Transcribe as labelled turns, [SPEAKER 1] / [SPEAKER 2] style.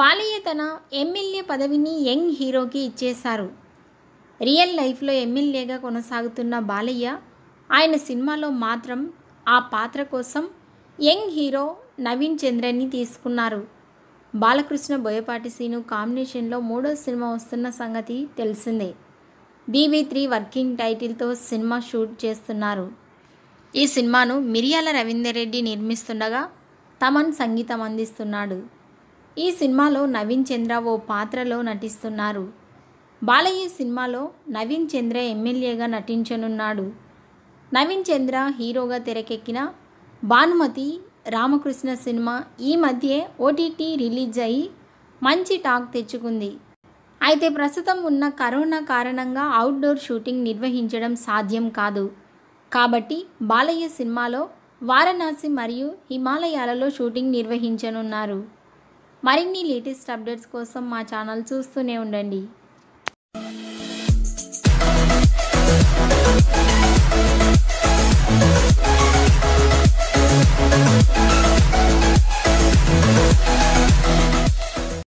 [SPEAKER 1] బాలయ్య తన ఎమ్మెల్యే పదవిని యంగ్ హీరోకి ఇచ్చేశారు రియల్ లైఫ్లో ఎమ్మెల్యేగా కొనసాగుతున్న బాలయ్య ఆయన సినిమాలో మాత్రం ఆ పాత్ర కోసం యంగ్ హీరో నవీన్ చంద్రని తీసుకున్నారు బాలకృష్ణ బోయపాటి సీను కాంబినేషన్లో మూడో సినిమా వస్తున్న సంగతి తెలిసిందే బీవి త్రీ వర్కింగ్ టైటిల్తో సినిమా షూట్ చేస్తున్నారు ఈ సినిమాను మిరియాల రవీందర్ రెడ్డి నిర్మిస్తుండగా తమన్ సంగీతం అందిస్తున్నాడు ఈ సినిమాలో నవీన్ చంద్ర ఓ పాత్రలో నటిస్తున్నారు బాలయ్య సినిమాలో నవీన్ చంద్ర ఎమ్మెల్యేగా నటించనున్నాడు నవీన్ చంద్ర హీరోగా తెరకెక్కిన భానుమతి రామకృష్ణ సినిమా ఈ మధ్యే ఓటీటీ రిలీజ్ అయ్యి మంచి టాక్ తెచ్చుకుంది అయితే ప్రస్తుతం ఉన్న కరోనా కారణంగా అవుట్డోర్ షూటింగ్ నిర్వహించడం సాధ్యం కాదు కాబట్టి బాలయ్య సినిమాలో వారణాసి మరియు హిమాలయాలలో షూటింగ్ నిర్వహించనున్నారు మరిన్ని లేటెస్ట్ అప్డేట్స్ కోసం మా ఛానల్ చూస్తూనే ఉండండి